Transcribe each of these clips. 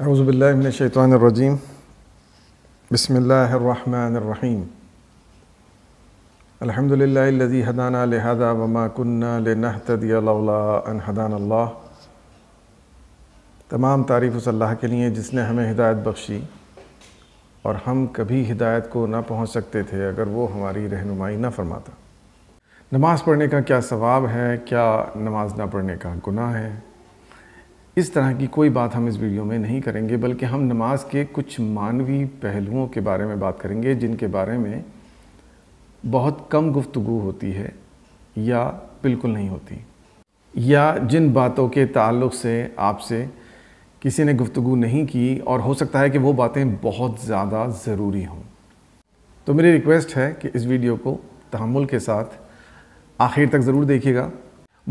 أعوذ بالله من الشيطان الرجيم بسم الله الرحمن الرحيم الحمد لله الذي هدانا لهذا وما كنا لنهتدي لولا أن هدانا الله تمام تعریف اس اللہ کے لیے جس نے ہمیں ہدایت بخشی اور ہم کبھی ہدایت کو نہ پہنچ سکتے تھے اگر وہ ہماری رہنمائی نہ فرماتا نماز پڑھنے کا کیا ثواب ہے کیا نماز نہ پڑھنے کا گناہ ہے इस तरह की कोई बात हम इस वीडियो में नहीं करेंगे बल्कि हम नमाज के कुछ मानवी पहलुओं के बारे में बात करेंगे जिनके बारे में बहुत कम गुफ्तु होती है या बिल्कुल नहीं होती या जिन बातों के ताल्लुक से आपसे किसी ने गुफ्तु नहीं की और हो सकता है कि वो बातें बहुत ज़्यादा ज़रूरी हों तो मेरी रिक्वेस्ट है कि इस वीडियो को तहमुल के साथ आखिर तक ज़रूर देखिएगा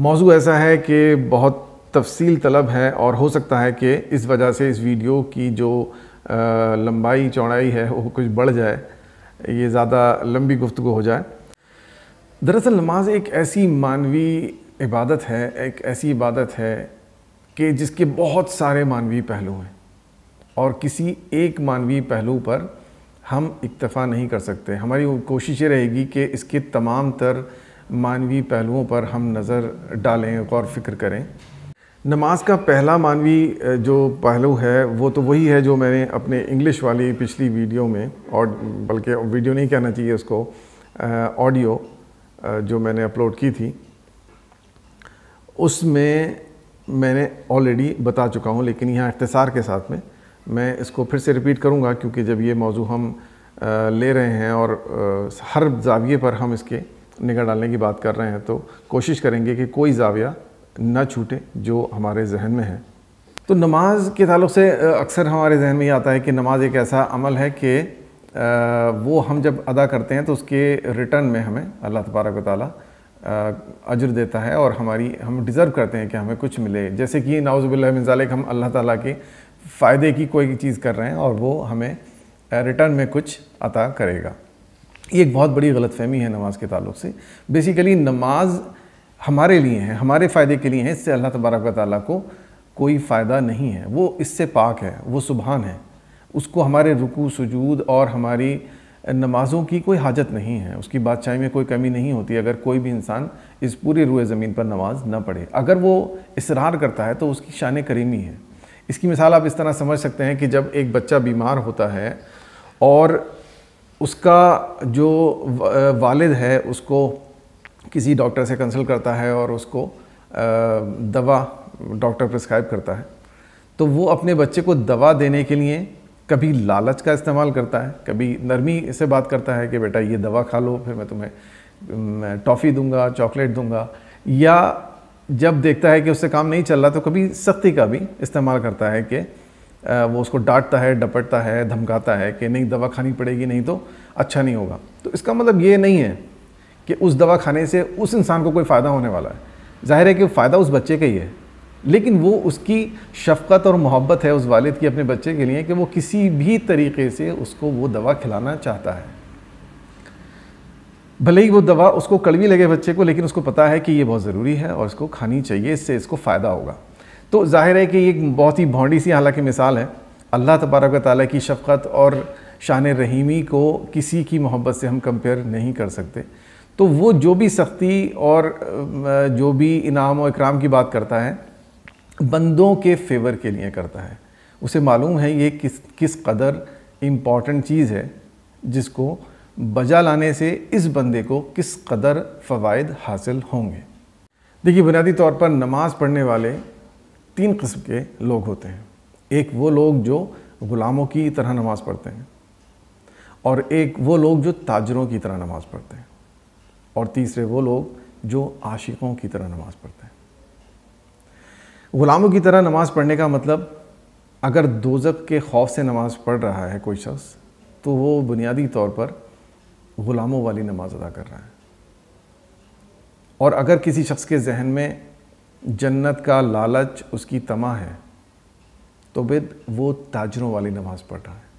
मौजू ऐसा है कि बहुत तफसील तलब है और हो सकता है कि इस वजह से इस वीडियो की जो लंबाई चौड़ाई है वो कुछ बढ़ जाए ये ज़्यादा लंबी गुफ्तु हो जाए दरअसल नमाज एक ऐसी मानवी इबादत है एक ऐसी इबादत है कि जिसके बहुत सारे मानवी पहलू हैं और किसी एक मानवी पहलू पर हम इक्तफ़ा नहीं कर सकते हमारी कोशिश ये रहेगी कि इसके तमाम तर मानवी पहलुओं पर हम नज़र डालें गौर फिक्र करें नमाज का पहला मानवी जो पहलू है वो तो वही है जो मैंने अपने इंग्लिश वाली पिछली वीडियो में और बल्कि वीडियो नहीं कहना चाहिए उसको ऑडियो जो मैंने अपलोड की थी उसमें मैंने ऑलरेडी बता चुका हूँ लेकिन यहाँ इख्तसार के साथ में मैं इसको फिर से रिपीट करूँगा क्योंकि जब ये मौजू हम ले रहे हैं और हर जाविये पर हम इसके निगाह डालने की बात कर रहे हैं तो कोशिश करेंगे कि कोई जाविया ना छूटे जो हमारे जहन में है तो नमाज के तलुक़ से अक्सर हमारे जहन में ये आता है कि नमाज एक ऐसा अमल है कि वो हम जब अदा करते हैं तो उसके रिटर्न में हमें अल्लाह तबारक ताली अजर देता है और हमारी हम डिज़र्व करते हैं कि हमें कुछ मिले जैसे कि नाउज़बिल्लाजालक हम अल्लाह ताला के फ़ायदे की कोई चीज़ कर रहे हैं और वो हमें रिटर्न में कुछ अता करेगा ये एक बहुत बड़ी गलतफहमी है नमाज के ताल्लुक से बेसिकली नमाज हमारे लिए हैं हमारे फ़ायदे के लिए हैं इससे अल्लाह तबारक ताली को कोई फ़ायदा नहीं है वो इससे पाक है वो सुबहान है उसको हमारे रुकू सजूद और हमारी नमाज़ों की कोई हाजत नहीं है उसकी बादशाही में कोई कमी नहीं होती अगर कोई भी इंसान इस पूरी रुए ज़मीन पर नमाज ना पढ़े अगर वो इसरार करता है तो उसकी शान करीमी है इसकी मिसाल आप इस तरह समझ सकते हैं कि जब एक बच्चा बीमार होता है और उसका जो वालिद है उसको किसी डॉक्टर से कंसल्ट करता है और उसको दवा डॉक्टर प्रिस्क्राइब करता है तो वो अपने बच्चे को दवा देने के लिए कभी लालच का इस्तेमाल करता है कभी नरमी से बात करता है कि बेटा ये दवा खा लो फिर मैं तुम्हें टॉफ़ी दूंगा चॉकलेट दूंगा या जब देखता है कि उससे काम नहीं चल रहा तो कभी सख्ती का भी इस्तेमाल करता है कि वो उसको डांटता है डपटता है धमकाता है कि नहीं दवा खानी पड़ेगी नहीं तो अच्छा नहीं होगा तो इसका मतलब ये नहीं है कि उस दवा खाने से उस इंसान को कोई फ़ायदा होने वाला है जाहिर है कि फ़ायदा उस बच्चे का ही है लेकिन वो उसकी शफकत और मोहब्बत है उस वालिद की अपने बच्चे के लिए कि वो किसी भी तरीके से उसको वो दवा खिलाना चाहता है भले ही वो दवा उसको कड़वी लगे बच्चे को लेकिन उसको पता है कि ये बहुत ज़रूरी है और इसको खानी चाहिए इससे इसको फ़ायदा होगा तो जाहिर है कि ये बहुत ही भौंडी सी हालांकि मिसाल है अल्लाह तबारक ताली की शफकत और शान रहीमी को किसी की मोहब्बत से हम कंपेयर नहीं कर सकते तो वो जो भी सख्ती और जो भी इनाम और इकराम की बात करता है बंदों के फेवर के लिए करता है उसे मालूम है ये किस किस कदर इम्पॉर्टेंट चीज़ है जिसको बजा लाने से इस बंदे को किस कदर फ़वाद हासिल होंगे देखिए बुनियादी तौर पर नमाज़ पढ़ने वाले तीन कस्म के लोग होते हैं एक वो लोग जो ग़ुलामों की तरह नमाज़ पढ़ते हैं और एक वो लोग जो ताजरों की तरह नमाज़ पढ़ते हैं और तीसरे वो लोग जो आशिकों की तरह नमाज़ पढ़ते हैं ग़ुलामों की तरह नमाज़ पढ़ने का मतलब अगर दोजक के खौफ से नमाज़ पढ़ रहा है कोई शख्स तो वो बुनियादी तौर पर ग़ुलामों वाली नमाज़ अदा कर रहा है और अगर किसी शख्स के जहन में जन्नत का लालच उसकी तमा है तो बिद वो ताजरों वाली नमाज़ पढ़ रहा है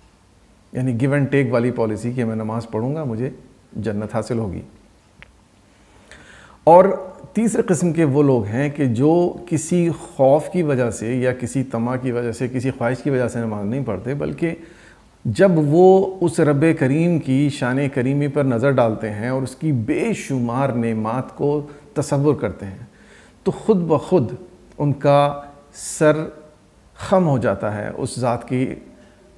यानी गिव एंड टेक वाली पॉलिसी कि मैं नमाज़ पढ़ूंगा मुझे जन्नत हासिल होगी और तीसरे किस्म के वो लोग हैं कि जो किसी खौफ की वजह से या किसी तमा की वजह से किसी ख्वाहिश की वजह से नमाज नहीं पढ़ते बल्कि जब वो उस रब करीम की शान करीमी पर नज़र डालते हैं और उसकी बेशुमार नेमात को तस्वुर करते हैं तो ख़ुद ब खुद उनका सर खम हो जाता है उस ज़ात की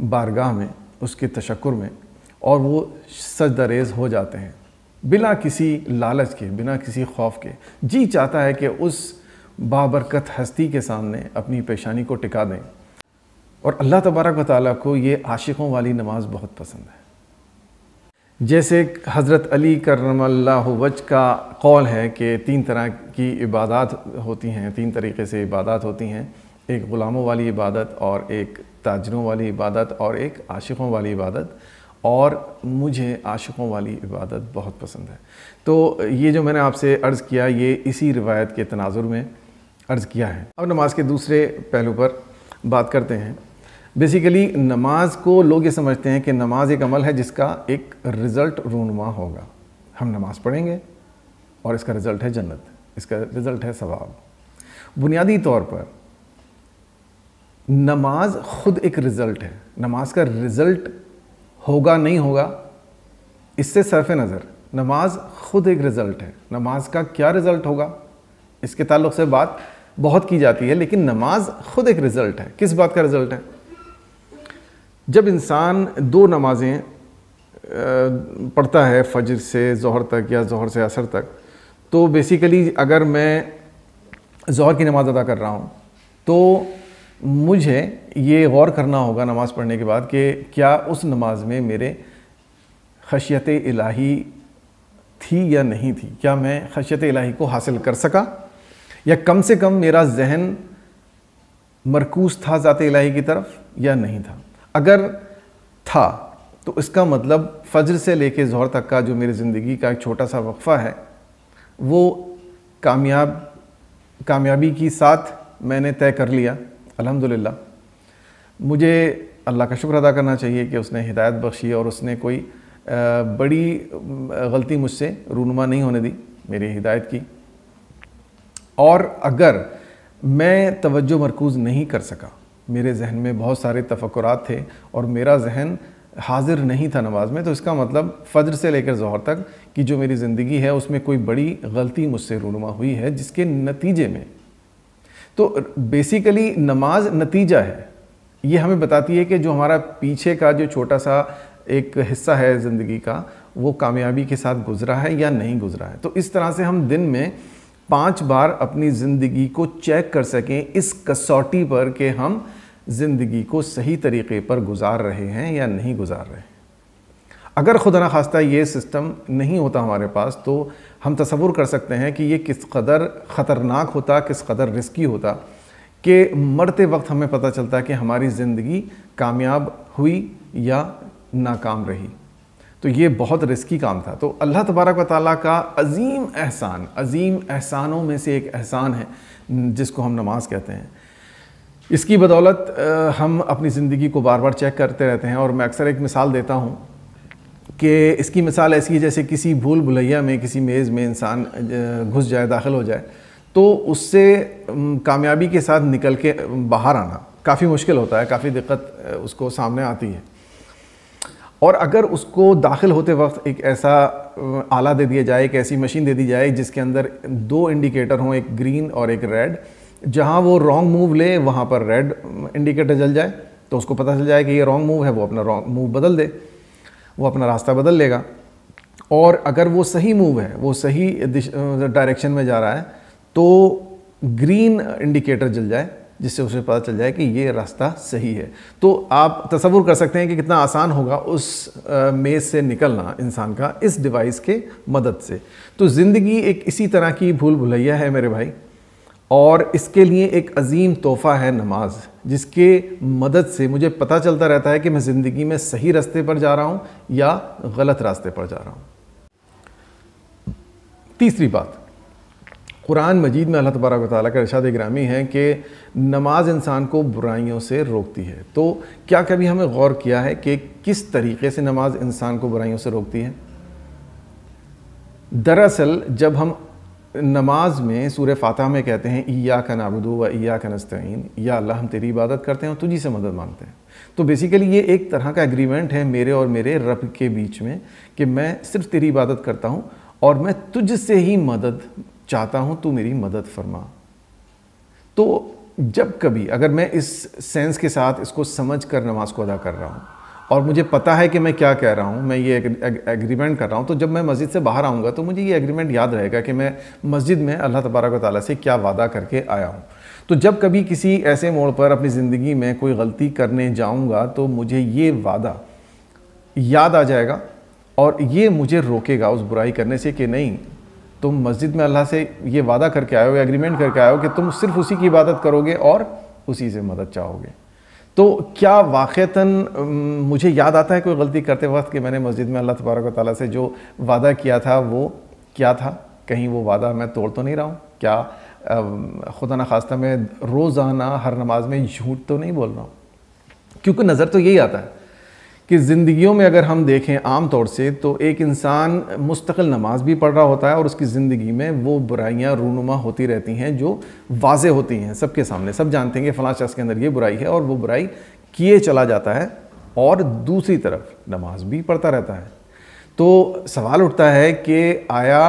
बारगाह में उसके तशक्र में और वो सजदरेज़ हो जाते हैं बिना किसी लालच के बिना किसी खौफ के जी चाहता है कि उस बाबरकत हस्ती के सामने अपनी पेशानी को टिका दें और अल्लाह तबारक वाली को ये आशिकों वाली नमाज बहुत पसंद है जैसे हज़रत अली करमल्ला वज का कौल है कि तीन तरह की इबादत होती हैं तीन तरीके से इबादत होती हैं एक ग़ुलामों वाली इबादत और एक ताजरों वाली इबादत और एक आशिकों वाली इबादत और मुझे आशिकों वाली इबादत बहुत पसंद है तो ये जो मैंने आपसे अर्ज़ किया ये इसी रिवायत के तनाजुर में अर्ज़ किया है अब नमाज के दूसरे पहलू पर बात करते हैं बेसिकली नमाज को लोग ये समझते हैं कि नमाज एक अमल है जिसका एक रिज़ल्ट रूनमा होगा हम नमाज पढ़ेंगे और इसका रिज़ल्ट है जन्नत इसका रिज़ल्ट है सवाब बुनियादी तौर पर नमाज ख़ुद एक रिज़ल्ट है नमाज का रिज़ल्ट होगा नहीं होगा इससे सरफ नज़र नमाज ख़ुद एक रिज़ल्ट है नमाज का क्या रिज़ल्ट होगा इसके ताल्लुक से बात बहुत की जाती है लेकिन नमाज ख़ुद एक रिज़ल्ट है किस बात का रिज़ल्ट है जब इंसान दो नमाजें पढ़ता है फजर से जहर तक या जहर से असर तक तो बेसिकली अगर मैं जहर की नमाज़ अदा कर रहा हूँ तो मुझे ये गौर करना होगा नमाज़ पढ़ने के बाद कि क्या उस नमाज में मेरे खशियत इलाही थी या नहीं थी क्या मैं खशियत इलाही को हासिल कर सका या कम से कम मेरा जहन मरकूज़ था ज़ात इलाही की तरफ या नहीं था अगर था तो इसका मतलब फ़जर से लेके जहर तक का जो मेरी ज़िंदगी का एक छोटा सा वक्फ़ा है वो कामयाब कामयाबी की साथ मैंने तय कर लिया अल्हम्दुलिल्लाह मुझे अल्लाह का शुक्र अदा करना चाहिए कि उसने हिदायत बख्शी और उसने कोई बड़ी गलती मुझसे रूनुमा नहीं होने दी मेरी हिदायत की और अगर मैं तवज्जो मरकूज़ नहीं कर सका मेरे जहन में बहुत सारे तफक्रात थे और मेरा जहन हाजिर नहीं था नमाज में तो इसका मतलब फ़जर से लेकर जहर तक कि जो मेरी ज़िंदगी है उसमें कोई बड़ी गलती मुझसे रूनुमा हुई है जिसके नतीजे में तो बेसिकली नमाज नतीजा है ये हमें बताती है कि जो हमारा पीछे का जो छोटा सा एक हिस्सा है ज़िंदगी का वो कामयाबी के साथ गुजरा है या नहीं गुजरा है तो इस तरह से हम दिन में पांच बार अपनी ज़िंदगी को चेक कर सकें इस कसौटी पर कि हम ज़िंदगी को सही तरीके पर गुजार रहे हैं या नहीं गुजार रहे हैं अगर खुदा ना खास्ता ये सिस्टम नहीं होता हमारे पास तो हम तस्वुर कर सकते हैं कि ये किस कदर ख़तरनाक होता किस कदर रिस्की होता कि मरते वक्त हमें पता चलता कि हमारी ज़िंदगी कामयाब हुई या नाकाम रही तो ये बहुत रिस्की काम था तो अल्लाह तबारक व ताली का अजीम एहसान अजीम एहसानों में से एक एहसान है जिसको हम नमाज़ कहते हैं इसकी बदौलत हम अपनी ज़िंदगी को बार बार चेक करते रहते हैं और मैं अक्सर एक मिसाल देता हूँ कि इसकी मिसाल ऐसी है जैसे किसी भूल भुलैया में किसी मेज़ में इंसान घुस जाए दाखिल हो जाए तो उससे कामयाबी के साथ निकल के बाहर आना काफ़ी मुश्किल होता है काफ़ी दिक्कत उसको सामने आती है और अगर उसको दाखिल होते वक्त एक ऐसा आला दे दिया जाए एक ऐसी मशीन दे दी जाए जिसके अंदर दो इंडिकेटर हों एक ग्रीन और एक रेड जहाँ वो रॉन्ग मूव ले वहाँ पर रेड इंडिकेटर जल जाए तो उसको पता चल जाए कि ये रॉन्ग मूव है वो अपना रॉन्ग मूव बदल दे वो अपना रास्ता बदल लेगा और अगर वो सही मूव है वो सही डायरेक्शन में जा रहा है तो ग्रीन इंडिकेटर जल जाए जिससे उसे पता चल जाए कि ये रास्ता सही है तो आप तस्वुर कर सकते हैं कि कितना आसान होगा उस मेज से निकलना इंसान का इस डिवाइस के मदद से तो ज़िंदगी एक इसी तरह की भूल भुलैया है मेरे भाई और इसके लिए एक अजीम तोहफ़ा है नमाज जिसके मदद से मुझे पता चलता रहता है कि मैं ज़िंदगी में सही रास्ते पर जा रहा हूँ या गलत रास्ते पर जा रहा हूँ तीसरी बात कुरान मजीद में अल्लाह तबारक ताली का इरशाद ग्रामी है कि नमाज इंसान को बुराइयों से रोकती है तो क्या कभी हमें गौर किया है कि किस तरीके से नमाज इंसान को बुराइयों से रोकती है दरअसल जब हम नमाज में सूर फातह में कहते हैं ईया का नाबुदो व ईया का नस्तीन या अल्लाह हम तेरी इबादत करते हैं और तुझी से मदद मांगते हैं तो बेसिकली ये एक तरह का एग्रीमेंट है मेरे और मेरे रब के बीच में कि मैं सिर्फ तेरी इबादत करता हूँ और मैं तुझसे ही मदद चाहता हूँ तू मेरी मदद फरमा तो जब कभी अगर मैं इस सेंस के साथ इसको समझ कर नमाज को अदा कर रहा हूँ और मुझे पता है कि मैं क्या कह रहा हूँ मैं ये एग्रीमेंट कर रहा हूँ तो जब मैं मस्जिद से बाहर आऊँगा तो मुझे ये एग्रीमेंट याद रहेगा कि मैं मस्जिद में अल्लाह तबारक ताली से क्या वादा करके आया हूँ तो जब कभी किसी ऐसे मोड़ पर अपनी ज़िंदगी में कोई गलती करने जाऊँगा तो मुझे ये वादा याद आ जाएगा और ये मुझे रोकेगा उस बुराई करने से कि नहीं तुम मस्जिद में अल्लाह से ये वादा करके आए हो एग्रीमेंट करके आए हो कि तुम सिर्फ उसी की इबादत करोगे और उसी से मदद चाहोगे तो क्या वाक़ता मुझे याद आता है कोई गलती करते वक्त कि मैंने मस्जिद में अल्लाह तबारक ताली से जो वादा किया था वो क्या था कहीं वो वादा मैं तोड़ तो नहीं रहा हूँ क्या खुदा न खास्ता मैं रोज़ाना हर नमाज में झूठ तो नहीं बोल रहा हूँ क्योंकि नज़र तो यही आता है कि ज़िंदगियों में अगर हम देखें आम तौर से तो एक इंसान मुस्तकिल नमाज भी पढ़ रहा होता है और उसकी ज़िंदगी में वो बुराइयाँ रूनुमा होती रहती हैं जो वाज होती हैं सबके सामने सब जानते हैं कि फ़लाँ शख्स के अंदर ये बुराई है और वो बुराई किए चला जाता है और दूसरी तरफ नमाज भी पढ़ता रहता है तो सवाल उठता है कि आया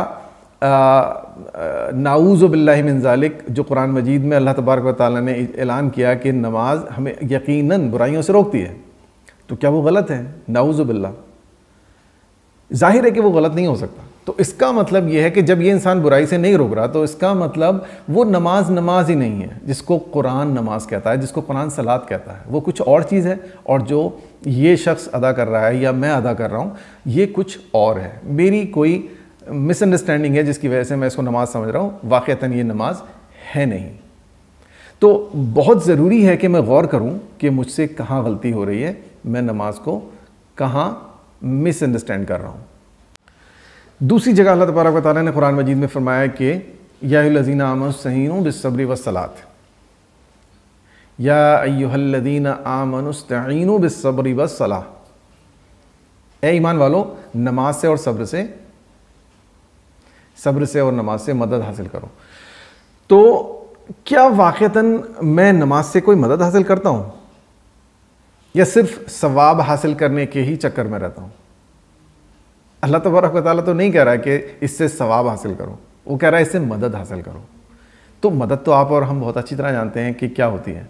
नाऊज़ बिल्लाजालिक जो कुरान मजीद में अल्लाह तबारक वाली ने ऐलान किया कि नमाज हमें यकीनन बुराइयों से रोकती है तो क्या वो गलत है नाउजुबिल्ला जाहिर है कि वो गलत नहीं हो सकता तो इसका मतलब ये है कि जब ये इंसान बुराई से नहीं रोक रहा तो इसका मतलब वो नमाज नमाज ही नहीं है जिसको कुरान नमाज कहता है जिसको कुरान सलाद कहता है वो कुछ और चीज़ है और जो ये शख्स अदा कर रहा है या मैं अदा कर रहा हूँ ये कुछ और है मेरी कोई मिसअंडरस्टैंडिंग है जिसकी वजह से मैं इसको नमाज समझ रहा हूँ वाक़ता ये नमाज है नहीं तो बहुत ज़रूरी है कि मैं गौर करूँ कि मुझसे कहाँ गलती हो रही है मैं नमाज को कहाँ मिसअंडरस्टैंड कर रहा हूँ दूसरी जगह अल्लाह तबारक तारा ने कुरान मजीद में फरमाया कि याजीन आमसैन बिसब्री वसलात या अयुहल्लदीन आमनस्तन बिसब्री ए ईमान वालों नमाज से और सब्र से सब्र से और नमाज से मदद हासिल करो तो क्या वाक़ता मैं नमाज से कोई मदद हासिल करता हूँ या सिर्फ सवाब हासिल करने के ही चक्कर में रहता हूँ अल्लाह तबारक तो नहीं कह रहा कि इससे सवाब हासिल करो वो कह रहा है इससे मदद हासिल करो तो मदद तो आप और हम बहुत अच्छी तरह जानते हैं कि क्या होती है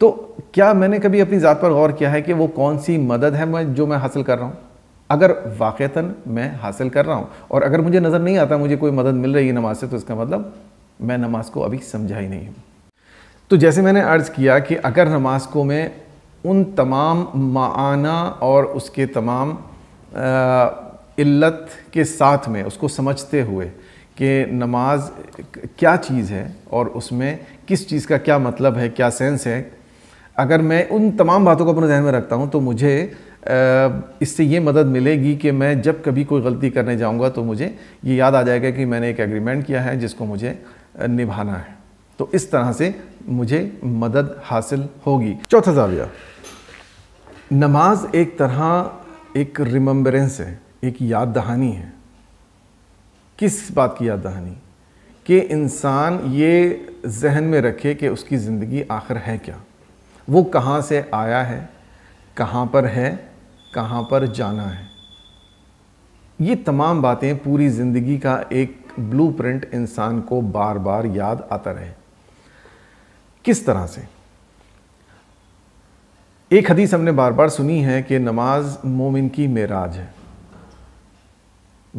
तो क्या मैंने कभी अपनी ज़ात पर गौर किया है कि वो कौन सी मदद है मैं जो मैं हासिल कर रहा हूँ अगर वाक़ता मैं हासिल कर रहा हूँ और अगर मुझे नज़र नहीं आता मुझे कोई मदद मिल रही है नमाज से तो इसका मतलब मैं नमाज को अभी समझा ही नहीं हूँ तो जैसे मैंने अर्ज़ किया कि अगर नमाज को मैं उन तमाम माना और उसके तमाम इल्लत के साथ में उसको समझते हुए कि नमाज क्या चीज़ है और उसमें किस चीज़ का क्या मतलब है क्या सेंस है अगर मैं उन तमाम बातों को अपने जहन में रखता हूँ तो मुझे इससे ये मदद मिलेगी कि मैं जब कभी कोई गलती करने जाऊँगा तो मुझे ये याद आ जाएगा कि मैंने एक एग्रीमेंट किया है जिसको मुझे निभाना है तो इस तरह से मुझे मदद हासिल होगी चौथा जाविया नमाज एक तरह एक रिमम्बरेंस है एक याद दहानी है किस बात की याद दहानी कि इंसान ये जहन में रखे कि उसकी ज़िंदगी आखिर है क्या वो कहाँ से आया है कहाँ पर है कहाँ पर जाना है ये तमाम बातें पूरी ज़िंदगी का एक ब्लूप्रिंट इंसान को बार बार याद आता रहे किस तरह से एक हदीस हमने बार बार सुनी है कि नमाज मोमिन की मेराज है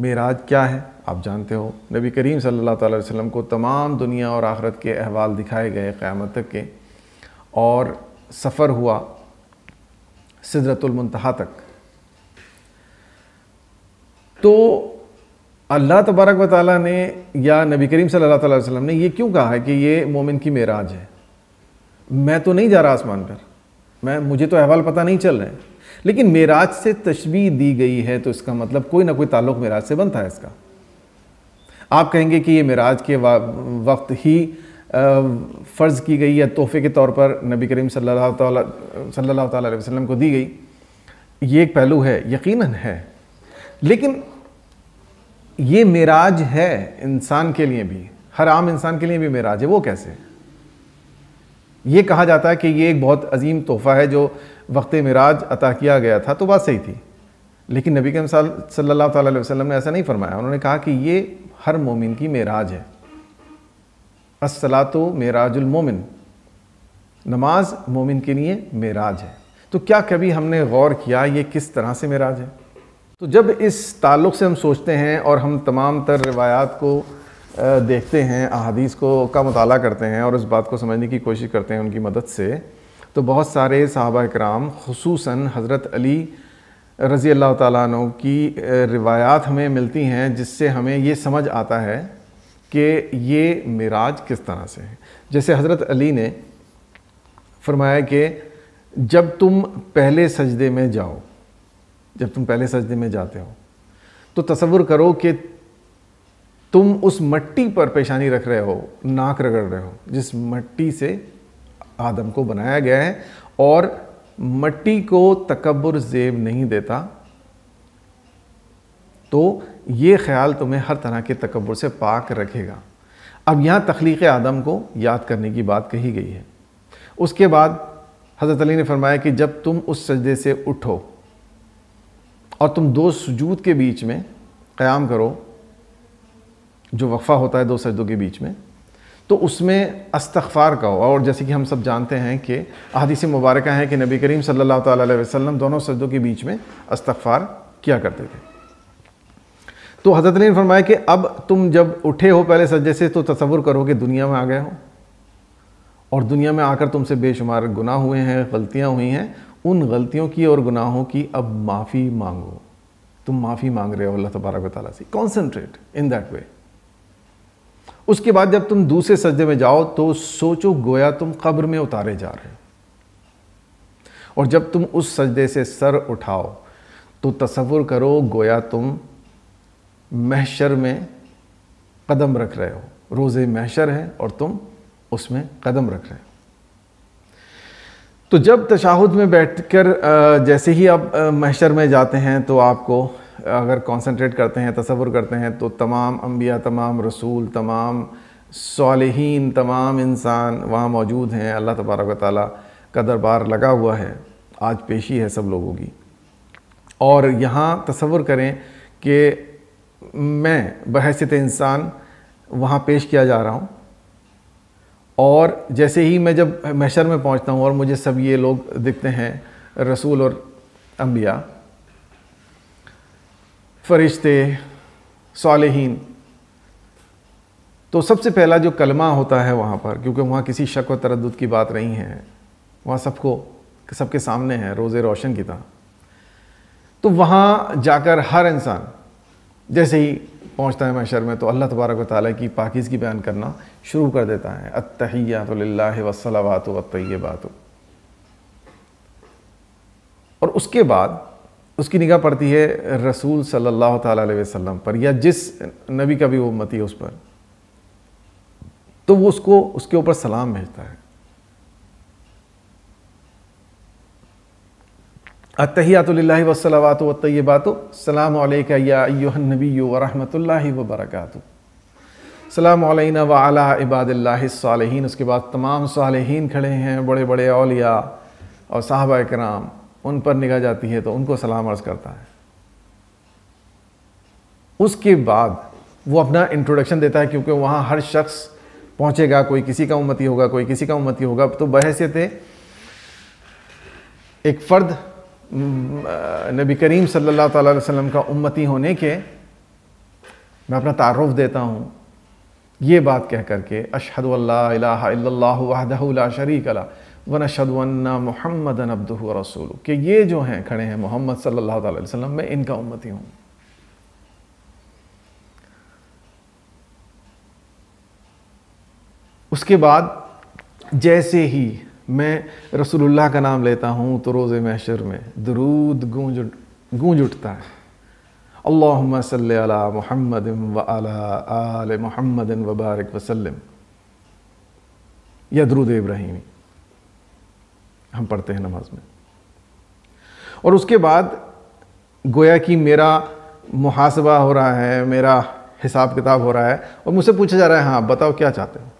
मेराज क्या है आप जानते हो नबी करीम सल्लल्लाहु अलैहि वसल्लम को तमाम दुनिया और आखरत के अहवाल दिखाए गए क़्यामत तक के और सफ़र हुआ सिदरतुलमतहा तक तो अल्लाह तबारक व ताली ने या नबी करीम सल्लल्लाहु अलैहि वसल्लम ने ये क्यों कहा है कि ये मोमिन की मेराज है मैं तो नहीं जा रहा आसमान पर मैं मुझे तो अहवाल पता नहीं चल रहे हैं लेकिन मेराज से तशबी दी गई है तो इसका मतलब कोई ना कोई ताल्लुक मेराज से बनता है इसका आप कहेंगे कि ये मेराज के वक्त ही फ़र्ज़ की गई या तोहफ़े के तौर पर नबी करीम सल्लल्लाहु सल्ला अलैहि वसल्लम को दी गई ये एक पहलू है यकीनन है लेकिन ये मेराज है इंसान के लिए भी हर आम इंसान के लिए भी मेराज है वो कैसे ये कहा जाता है कि ये एक बहुत अजीम तोहफ़ा है जो वक्त मराज अता किया गया था तो बात सही थी लेकिन नबी के अलैहि वसल्लम ने ऐसा नहीं फरमाया उन्होंने कहा कि ये हर मोमिन की मराज है असला तो मराजुलमोमिन नमाज मोमिन के लिए मराज है तो क्या कभी हमने गौर किया ये किस तरह से मेराज है तो जब इस ताल्लुक़ से हम सोचते हैं और हम तमाम तर रिवायात को देखते हैं अदीस को का मताल करते हैं और उस बात को समझने की कोशिश करते हैं उनकी मदद से तो बहुत सारे सहाबा कराम खसूस हज़रत अली रज़ी अल्लाह तु की रिवायात हमें मिलती हैं जिससे हमें ये समझ आता है कि ये मराज किस तरह से है जैसे हज़रत अली ने फरमाया कि जब तुम पहले सजदे में जाओ जब तुम पहले सजदे में जाते हो तो तस्वुर करो कि तुम उस मट्टी पर पेशानी रख रहे हो नाक रगड़ रहे हो जिस मट्टी से आदम को बनाया गया है और मट्टी को तकबर जेब नहीं देता तो ये ख्याल तुम्हें हर तरह के तकबर से पाक रखेगा अब यहाँ तख्लीक आदम को याद करने की बात कही गई है उसके बाद हज़रत अली ने फरमाया कि जब तुम उस सजदे से उठो और तुम दो सजूद के बीच में क़याम करो जो वक्फ़ा होता है दो सजदों के बीच में तो उसमें अस्तफ़ार का हो और जैसे कि हम सब जानते हैं कि अहदीस मुबारक हैं कि नबी करीम सल्लल्लाहु अलैहि वसल्लम दोनों सजदों के बीच में अस्तफ़ार किया करते थे तो हज़रत ने फरमाया कि अब तुम जब उठे हो पहले सजदे से तो तस्वुर करो कि दुनिया में आ गए हो और दुनिया में आकर तुमसे बेशुमार गुनाह हुए हैं गलतियाँ हुई हैं उन गलतियों की और गुनाहों की अब माफ़ी मांगो तुम माफ़ी मांग रहे हो अल्लाह तबारक वाली से कॉन्सनट्रेट इन दैट वे उसके बाद जब तुम दूसरे सजदे में जाओ तो सोचो गोया तुम कब्र में उतारे जा रहे हो और जब तुम उस सजदे से सर उठाओ तो तस्वुर करो गोया तुम महशर में कदम रख रहे हो रोज़े महशर है और तुम उसमें कदम रख रहे हो तो जब तशाहुद में बैठकर जैसे ही आप महशर में जाते हैं तो आपको अगर कॉन्सेंट्रेट करते हैं तस्वुर करते हैं तो तमाम अम्बिया तमाम रसूल तमाम सालहीन तमाम इंसान वहाँ मौजूद हैं अल्लाह तबारक ताली का दरबार लगा हुआ है आज पेशी है सब लोगों की और यहाँ तस्वुर करें कि मैं बहसीत इंसान वहाँ पेश किया जा रहा हूँ और जैसे ही मैं जब मैशर में पहुँचता हूँ और मुझे सब ये लोग दिखते हैं रसूल और अम्बिया फ़रिश्ते सालहीन तो सबसे पहला जो कलमा होता है वहाँ पर क्योंकि वहाँ किसी शक व तरद की बात नहीं है वहाँ सबको सबके सामने है रोज़ रोशन की तरह तो वहाँ जाकर हर इंसान जैसे ही पहुँचता है मशर में तो अल्लाह तबारक ताली की पाकिज़ की बयान करना शुरू कर देता है अतहियात तो वत बात और उसके बाद उसकी निगाह पड़ती है रसूल सल्लल्लाहु अलैहि वसल्लम पर या जिस नबी का भी वो उम्मती है उस पर तो वो उसको उसके ऊपर सलाम भेजता है अतहियातुल्ला वसलावात वतबात सलाम याबी वरहमतुल्ला वबरकत सलाम व अला इबादिल्लासालहन उसके बाद तमाम सालहन खड़े हैं बड़े बड़े अलिया और साहबा कराम उन पर निगाह जाती है तो उनको सलाम अर्ज़ करता है उसके बाद वो अपना इंट्रोडक्शन देता है क्योंकि वहाँ हर शख्स पहुँचेगा कोई किसी का उम्मती होगा कोई किसी का उम्मती होगा तो बहसीत एक फ़र्द नबी करीम सल्लल्लाहु अलैहि वसल्लम का उम्मती होने के मैं अपना तारफ़ देता हूँ ये बात कह करके अशहद अल्ला शरीक अला वनशद वन्ना मोहम्मद अब्दू रसूल कि ये जो हैं खड़े हैं मोहम्मद अलैहि वसल्लम मैं इनका उम्मती हूँ उसके बाद जैसे ही मैं रसूलुल्लाह का नाम लेता हूँ तो रोजे मैशर में दरूद गूंज गूंज उठता है अल्लाह सल महमद आल महमद वबारक वसलम या दरूद इब्राहिमी हम पढ़ते हैं नमाज में और उसके बाद गोया कि मेरा मुहासबा हो रहा है मेरा हिसाब किताब हो रहा है और मुझसे पूछा जा रहा है हाँ आप बताओ क्या चाहते हो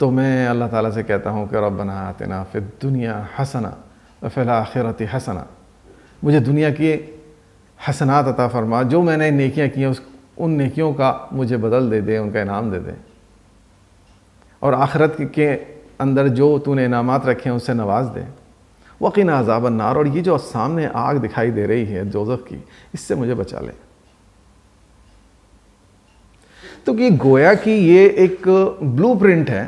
तो मैं अल्लाह ताला से कहता हूँ कि आते आतना फिर दुनिया हसना और फिल आखिरत हसना मुझे दुनिया की हसनात अता फरमा जो मैंने नेकियाँ की हैं उस उन नेकियों का मुझे बदल दे दे उनका इनाम दे दे और आखरत के अंदर जो तूने इनाम रखे हैं उससे नवाज दे वकीन अजाब नार और ये जो सामने आग दिखाई दे रही है जोजफ की इससे मुझे बचा ले तो ये गोया की ये एक ब्लूप्रिंट है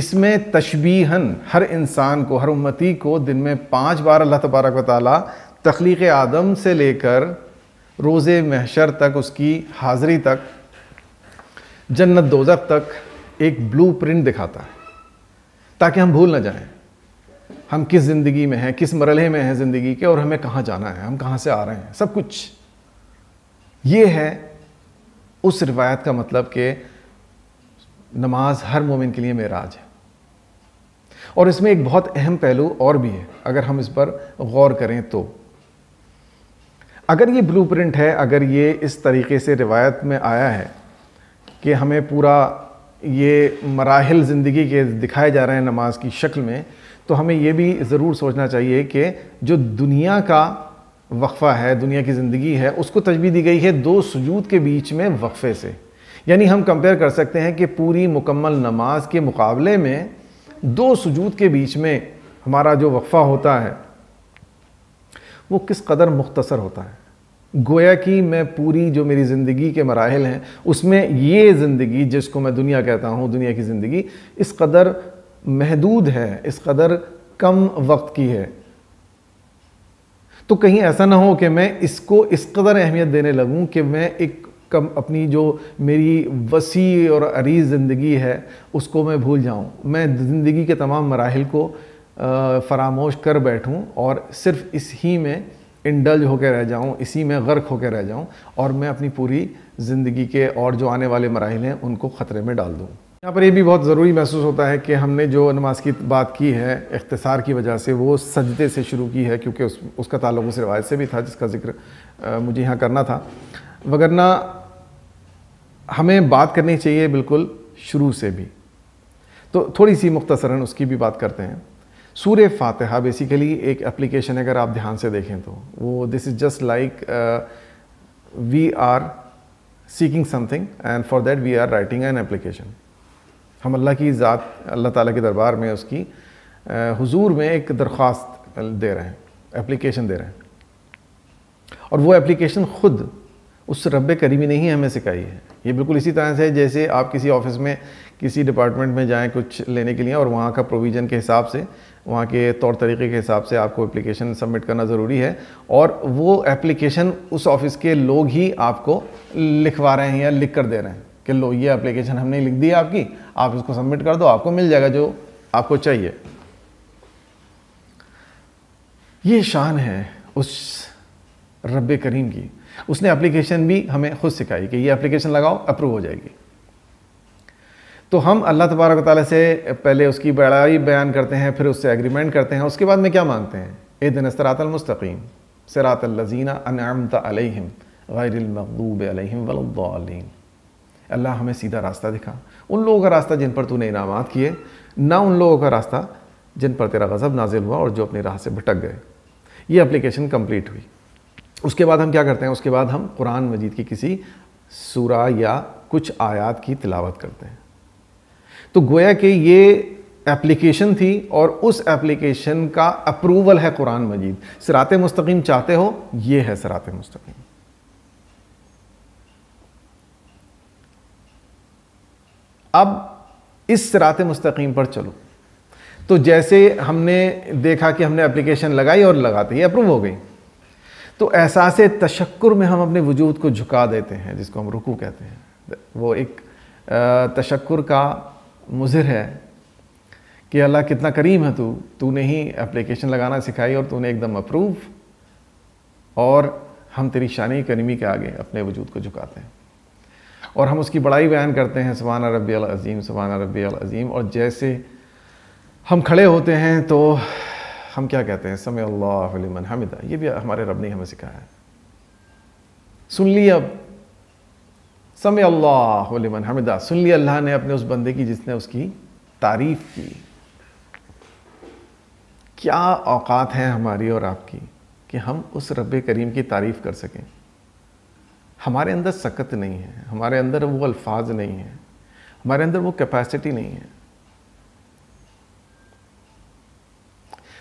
इसमें तशबीहन हर इंसान को हर उम्मती को दिन में पांच बार अल्लाह तबारक वाली तख्लीक आदम से लेकर रोज़े महशर तक उसकी हाजिरी तक जन्नत दोजक तक एक ब्लू प्रिंट दिखाता है ताकि हम भूल ना जाएं हम किस ज़िंदगी में हैं किस मरले में हैं ज़िंदगी के और हमें कहाँ जाना है हम कहाँ से आ रहे हैं सब कुछ ये है उस रिवायत का मतलब कि नमाज हर मोमिन के लिए मेराज है और इसमें एक बहुत अहम पहलू और भी है अगर हम इस पर गौर करें तो अगर ये ब्लूप्रिंट है अगर ये इस तरीके से रिवायत में आया है कि हमें पूरा ये मराहल ज़िंदगी के दिखाए जा रहे हैं नमाज की शक्ल में तो हमें ये भी ज़रूर सोचना चाहिए कि जो दुनिया का वक्फ़ा है दुनिया की ज़िंदगी है उसको तजबी दी गई है दो सजूद के बीच में वक्फ़े से यानी हम कंपेयर कर सकते हैं कि पूरी मुकम्मल नमाज के मुकाबले में दो सजूद के बीच में हमारा जो वक्फ़ा होता है वो किस कदर मुख्तसर होता है गोया कि मैं पूरी जो मेरी ज़िंदगी के मराहल हैं उसमें ये ज़िंदगी जिसको मैं दुनिया कहता हूँ दुनिया की ज़िंदगी इस कदर महदूद है इस कदर कम वक्त की है तो कहीं ऐसा ना हो कि मैं इसको इस कदर अहमियत देने लगूँ कि मैं एक कम अपनी जो मेरी वसी और अरीज ज़िंदगी है उसको मैं भूल जाऊँ मैं ज़िंदगी के तमाम मराहल को फ़रामोश कर बैठूँ और सिर्फ़ इस ही में इंडल्ज होकर रह जाऊँ इसी में गर्क होकर रह जाऊँ और मैं अपनी पूरी ज़िंदगी के और जो आने वाले मराहल हैं उनको ख़तरे में डाल दूँ यहाँ पर ये भी बहुत ज़रूरी महसूस होता है कि हमने जो नमाज की बात की है अख्तसार की वजह से वो सजदे से शुरू की है क्योंकि उस उसका ताल्लुक उस रिवायत से भी था जिसका जिक्र मुझे यहाँ करना था वगरना हमें बात करनी चाहिए बिल्कुल शुरू से भी तो थोड़ी सी मुख्तसरन उसकी भी बात करते हैं सूर्य फातहा बेसिकली एक एप्लीकेशन है अगर आप ध्यान से देखें तो वो this is just like we are seeking something and for that we are writing an application हम अल्लाह की ज़ात अल्लाह ताला के दरबार में उसकी uh, हुजूर में एक दरख्वास्त दे रहे हैं एप्लीकेशन दे रहे हैं और वो एप्लीकेशन ख़ुद उस रब करीमी ने ही हमें सिखाई है ये बिल्कुल इसी तरह से जैसे आप किसी ऑफिस में किसी डिपार्टमेंट में जाएं कुछ लेने के लिए और वहाँ का प्रोविज़न के हिसाब से वहाँ के तौर तरीके के हिसाब से आपको एप्लीकेशन सबमिट करना ज़रूरी है और वो एप्लीकेशन उस ऑफिस के लोग ही आपको लिखवा रहे हैं या लिख कर दे रहे हैं कि लो ये एप्लीकेशन हमने लिख दी आपकी आप इसको सबमिट कर दो आपको मिल जाएगा जो आपको चाहिए ये शान है उस रब करीम की उसने एप्लीकेशन भी हमें खुद सिखाई कि ये एप्लीकेशन लगाओ अप्रूव हो जाएगी तो हम अल्लाह तबारक ताली से पहले उसकी बड़ाई बयान करते हैं फिर उससे एग्रीमेंट करते हैं उसके बाद में क्या मांगते हैं ए दिन सरातलमस्तकीम सरातलजीना अनामत अलहम अलहम अल्लाह हमें सीधा रास्ता दिखा उन लोगों का रास्ता जिन पर तूने इनाम किए ना उन लोगों का रास्ता जिन पर तेरा गज़ब नाजिल हुआ और जो अपनी राह से भटक गए ये अप्लीकेशन कम्प्लीट हुई उसके बाद हम क्या करते हैं उसके बाद हम कुरान मजीद की किसी सूरा या कुछ आयात की तिलावत करते हैं तो गोया कि ये एप्लीकेशन थी और उस एप्लीकेशन का अप्रूवल है कुरान मजीद सरात मुस्तकीम चाहते हो ये है सरात मुस्तकीम अब इस सरात मुस्तकीम पर चलो तो जैसे हमने देखा कि हमने एप्लीकेशन लगाई और लगाते ही अप्रूव हो गई तो एहसास तशक्र में हम अपने वजूद को झुका देते हैं जिसको हम रुकू कहते हैं वो एक तशक्र का मुजिर है कि अल्लाह कितना करीम है तू तूने ही एप्लीकेशन लगाना सिखाई और तूने एकदम अप्रूव और हम तेरी शानी करीमी के आगे अपने वजूद को झुकाते हैं और हम उसकी बड़ाई बयान करते हैं सुबह रबी अज़ीम सुबह रबी अज़ीम और जैसे हम खड़े होते हैं तो हम क्या कहते हैं समय अल्लाह हमिदा ये भी हमारे रब ने हमें सिखाया है सुन ली अब समय अल्लाह हमिदा सुन लिया अल्लाह ने अपने उस बंदे की जिसने उसकी तारीफ की क्या औकात है हमारी और आपकी कि हम उस रब करीम की तारीफ़ कर सकें हमारे अंदर सकत नहीं है हमारे अंदर वो अल्फाज नहीं है हमारे अंदर वो कैपेसिटी नहीं है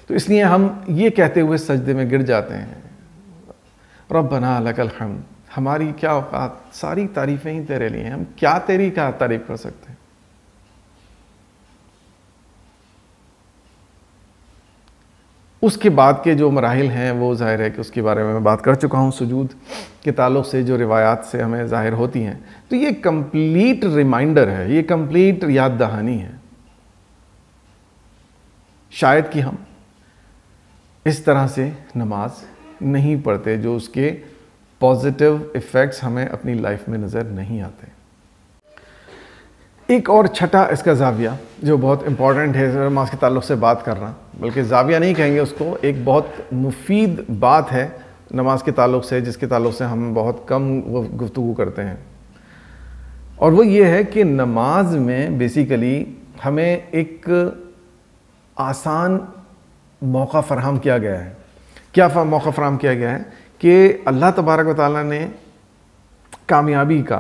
तो इसलिए हम ये कहते हुए सजदे में गिर जाते हैं रब बना लकल अलहमद हमारी क्या औकात सारी तारीफ़ें ही तेरे लिए हम क्या तेरी क्या तारीफ़ कर सकते हैं उसके बाद के जो मराहल हैं वो ज़ाहिर है कि उसके बारे में मैं बात कर चुका हूँ सजूद के ताल्लुक से जो रिवायात से हमें ज़ाहिर होती हैं तो ये कंप्लीट रिमाइंडर है ये कंप्लीट याद दहानी है शायद कि हम इस तरह से नमाज नहीं पढ़ते जो उसके पॉजिटिव इफ़ेक्ट्स हमें अपनी लाइफ में नज़र नहीं आते एक और छठा इसका जाविया जो बहुत इंपॉर्टेंट है मास के ताल्लुक से बात करना बल्कि जाविया नहीं कहेंगे उसको एक बहुत मुफीद बात है नमाज के ताल्लुक से जिसके ताल्लुक से हम बहुत कम गुफ्तु करते हैं और वो ये है कि नमाज में बेसिकली हमें एक आसान मौका फरहम किया गया है क्या मौका फ़राहम किया गया है कि अल्लाह तबारक वाली ने कामयाबी का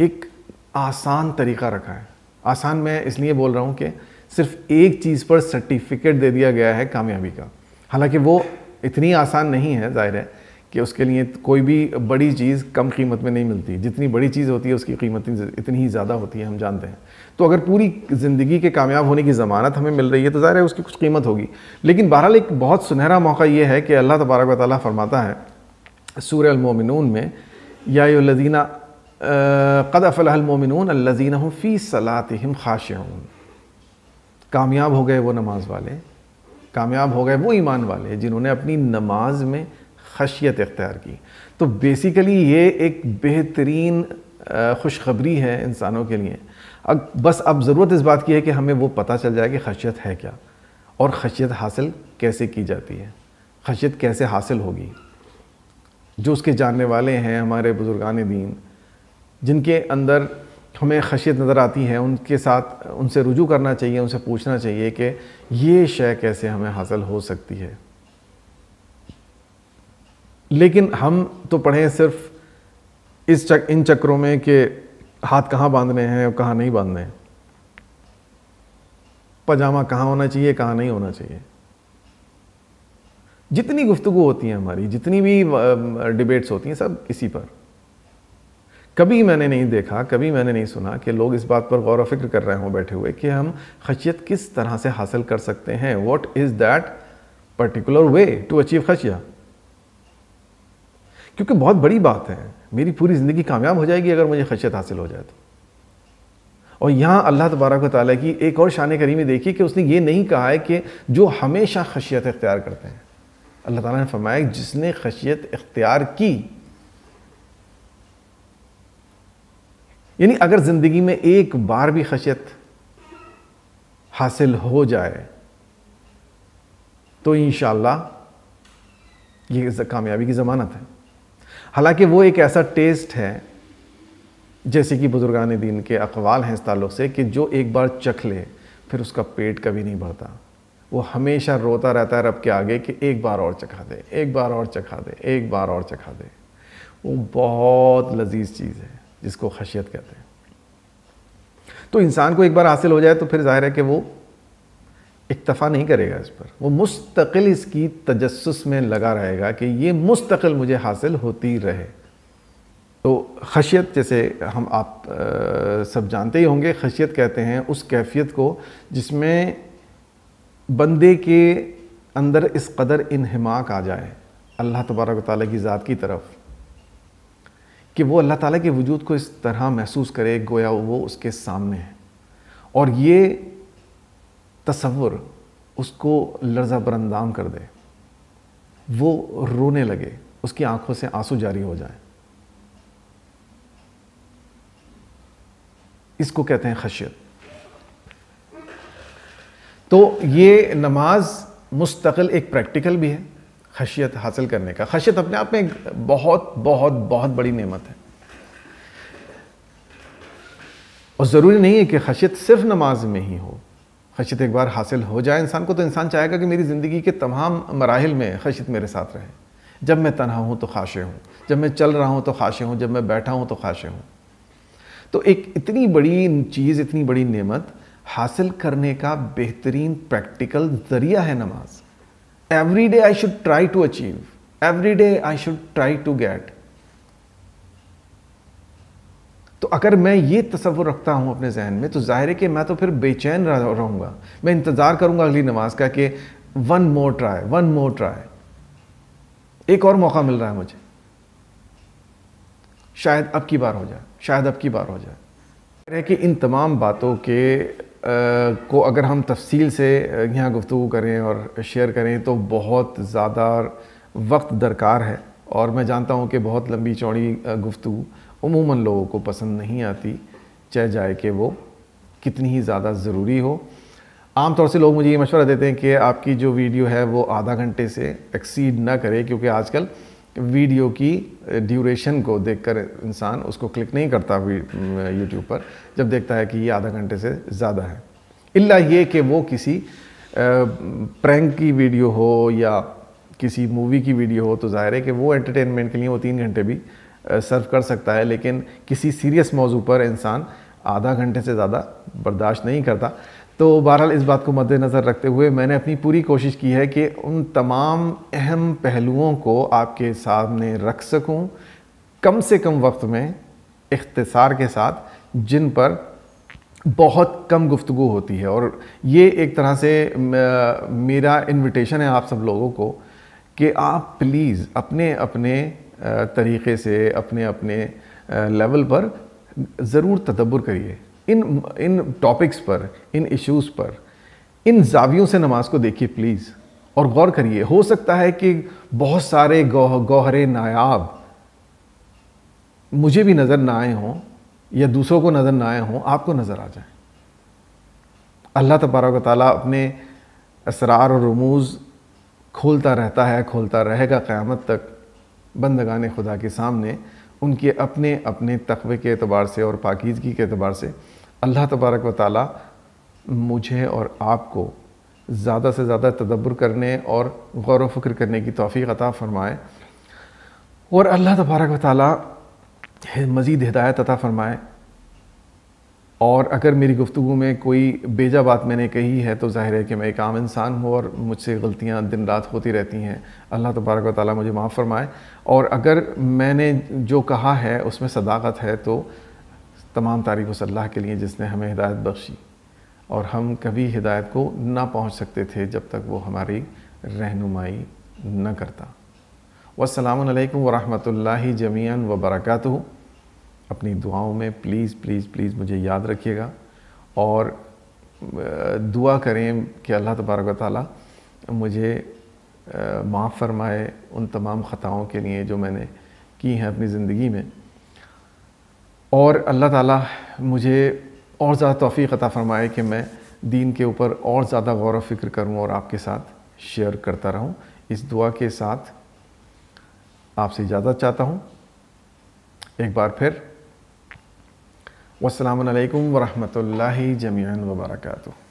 एक आसान तरीका रखा है आसान मैं इसलिए बोल रहा हूँ कि सिर्फ एक चीज़ पर सर्टिफिकेट दे दिया गया है कामयाबी का हालांकि वो इतनी आसान नहीं है ज़ाहिर है कि उसके लिए कोई भी बड़ी चीज़ कम कीमत में नहीं मिलती जितनी बड़ी चीज़ होती है उसकी कीमत इतनी ही ज़्यादा होती है हम जानते हैं तो अगर पूरी ज़िंदगी के कामयाब होने की ज़मानत हमें मिल रही है तो ज़ाहिर है उसकी कुछ कीमत होगी लेकिन बहरहाल एक बहुत सुनहरा मौका ये है कि अल्लाह तबारक वाली फरमाता है सूर अलमोमिन में या लजीना कद अफ़लमोमिन लजीना फ़ी सलातम खाश कामयाब हो गए वो नमाज़ वाले कामयाब हो गए वो ईमान वाले जिन्होंने अपनी नमाज में खशियत इख्तियार की तो बेसिकली ये एक बेहतरीन खुशखबरी है इंसानों के लिए अब बस अब ज़रूरत इस बात की है कि हमें वो पता चल जाए कि खशियत है क्या और खशियत हासिल कैसे की जाती है खशियत कैसे हासिल होगी जो उसके जानने वाले हैं हमारे बुज़ुर्गान दीन जिनके अंदर हमें खशियत नज़र आती है उनके साथ उनसे रुजू करना चाहिए उनसे पूछना चाहिए कि ये शय कैसे हमें हासिल हो सकती है लेकिन हम तो पढ़े सिर्फ इस चक इन चक्रों में कि हाथ कहाँ बांधने हैं और कहाँ नहीं बांधने हैं पजामा कहाँ होना चाहिए कहाँ नहीं होना चाहिए जितनी गुफ्तु होती है हमारी जितनी भी डिबेट्स होती हैं सब इसी पर कभी मैंने नहीं देखा कभी मैंने नहीं सुना कि लोग इस बात पर गौर फिक्र कर रहे हों बैठे हुए कि हम खशियत किस तरह से हासिल कर सकते हैं what is that particular way to achieve खशिया क्योंकि बहुत बड़ी बात है मेरी पूरी ज़िंदगी कामयाब हो जाएगी अगर मुझे खशियत हासिल हो जाए तो और यहाँ अल्लाह तबारक ताली की एक और शान करीमी देखी देखिए कि उसने ये नहीं कहा है कि जो हमेशा खशियत इख्तियार करते हैं अल्लाह ताला ने फरमाया जिसने खशियत इख्तियार की यानी अगर ज़िंदगी में एक बार भी खशियत हासिल हो जाए तो इन ये कामयाबी की ज़मानत है हालांकि वो एक ऐसा टेस्ट है जैसे कि बुजुर्गान दीन के अकवाल हैं इस ताल्लुक से कि जो एक बार चख ले फिर उसका पेट कभी नहीं भरता वो हमेशा रोता रहता है रब के आगे कि एक बार और चखा दे एक बार और चखा दे एक बार और चखा दे वो बहुत लजीज चीज़ है जिसको खशियत कहते हैं तो इंसान को एक बार हासिल हो जाए तो फिर जाहिर है कि वो इक्तफ़ा नहीं करेगा इस पर वो मुस्तकिल इसकी तजस्स में लगा रहेगा कि ये मुस्तकिल मुझे हासिल होती रहे तो खशियत जैसे हम आप आ, सब जानते ही होंगे खशियत कहते हैं उस कैफियत को जिसमें बंदे के अंदर इस कदर इनहमाक आ जाए अल्लाह तबारक ताली की ज़ात की तरफ कि वो अल्लाह ताला के वजूद को इस तरह महसूस करे गोया वो उसके सामने है और ये तस्वुर उसको लर्जा बरंदाम कर दे वो रोने लगे उसकी आंखों से आंसू जारी हो जाए इसको कहते हैं खशियत तो ये नमाज मुस्तकिल एक प्रैक्टिकल भी है खशियत हासिल करने का खशियत अपने आप में एक बहुत बहुत बहुत बड़ी नेमत है और ज़रूरी नहीं है कि खशियत सिर्फ नमाज में ही हो खशियत एक बार हासिल हो जाए इंसान को तो इंसान चाहेगा कि मेरी ज़िंदगी के तमाम मराहल में खशियत मेरे साथ रहे जब मैं तनहा हूँ तो खाशे हूँ जब मैं चल रहा हूँ तो खाशे हूँ जब मैं बैठा हूँ तो खाशे हूँ तो एक इतनी बड़ी चीज़ इतनी बड़ी नेमत हासिल करने का बेहतरीन प्रैक्टिकल ज़रिया है नमाज every day I should try to achieve every day I should try to get तो अगर मैं ये तस्वुर रखता हूँ अपने जहन में तो ज़ाहिर है कि मैं तो फिर बेचैन रहूँगा मैं इंतज़ार करूँगा अगली नमाज का कि one more try one more try एक और मौका मिल रहा है मुझे शायद अब की बार हो जाए शायद अब की बार हो जाए है कि इन तमाम बातों के आ, को अगर हम तफसील से यहाँ गुफ्तु करें और शेयर करें तो बहुत ज़्यादा वक्त दरकार है और मैं जानता हूँ कि बहुत लंबी चौड़ी गुफ्तु उमूमन लोगों को पसंद नहीं आती चाहे जाए कि वो कितनी ही ज़्यादा ज़रूरी हो आम तौर से लोग मुझे ये मशवरा देते हैं कि आपकी जो वीडियो है वो आधा घंटे से एक्सीड ना करे क्योंकि आजकल वीडियो की ड्यूरेशन को देखकर इंसान उसको क्लिक नहीं करता यूट्यूब पर जब देखता है कि ये आधा घंटे से ज़्यादा है इल्ला ये कि वो किसी प्रैंक की वीडियो हो या किसी मूवी की वीडियो हो तो ज़ाहिर है कि वो एंटरटेनमेंट के लिए वो तीन घंटे भी सर्व कर सकता है लेकिन किसी सीरियस मौजू पर इंसान आधा घंटे से ज़्यादा बर्दाश्त नहीं करता तो बहरहाल इस बात को मद्देनज़र रखते हुए मैंने अपनी पूरी कोशिश की है कि उन तमाम अहम पहलुओं को आपके सामने रख सकूं कम से कम वक्त में इख्तसार के साथ जिन पर बहुत कम गुफ्तु होती है और ये एक तरह से मेरा इनविटेशन है आप सब लोगों को कि आप प्लीज़ अपने अपने तरीक़े से अपने अपने लेवल पर ज़रूर तदब्बर करिए इन इन टॉपिक्स पर इन इश्यूज़ पर इन जावियों से नमाज को देखिए प्लीज़ और गौर करिए हो सकता है कि बहुत सारे गौह गौहरे नायाब मुझे भी नज़र ना आए हों या दूसरों को नज़र ना आए हों आपको नज़र आ जाए अल्लाह तबारक ताली अपने असरार और रमूज़ खोलता रहता है खोलता रहेगा क़्यामत तक बंदगान खुदा के सामने उनके अपने अपने तकबे के अतबार से और पाकिजगी के अतबार से अल्लाह तबारक व ताली मुझे और आपको ज़्यादा से ज़्यादा तदब्बर करने और गौर वफ़िक्र करने की तोफ़ी अता फ़रमाए और अल्लाह तबारक व ताली मज़ीद हिदायत अता फ़रमाए और अगर मेरी गुफ्तु में कोई बेजा बात मैंने कही है तो जाहिर है कि मैं एक आम इंसान हूँ और मुझसे गलतियाँ दिन रात होती रहती हैं अल्लाह तबारक व ताली मुझे माफ़ फरमाए और अगर मैंने जो कहा है उसमें सदाकत है तो तमाम तारीख अल्लाह के लिए जिसने हमें हिदायत बख्शी और हम कभी हिदायत को ना पहुँच सकते थे जब तक वो हमारी रहनुमाई न करता वसलम वरहमल जमीन वबरकू अपनी दुआओं में प्लीज़ प्लीज़ प्लीज़ मुझे याद रखिएगा और दुआ करें कि अल्लाह तबारक ताली मुझे माफ़ फरमाए उन तमाम ख़ताओं के लिए जो मैंने की हैं अपनी ज़िंदगी में और अल्लाह ताला मुझे और ज़्यादा तोफ़ी अता फ़रमाए कि मैं दीन के ऊपर और ज़्यादा गौर व फिक्र करूँ और आपके साथ शेयर करता रहूँ इस दुआ के साथ आपसे इजाज़त चाहता हूँ एक बार फिर والسلام عليكم ورحمة الله جميعا وبركاته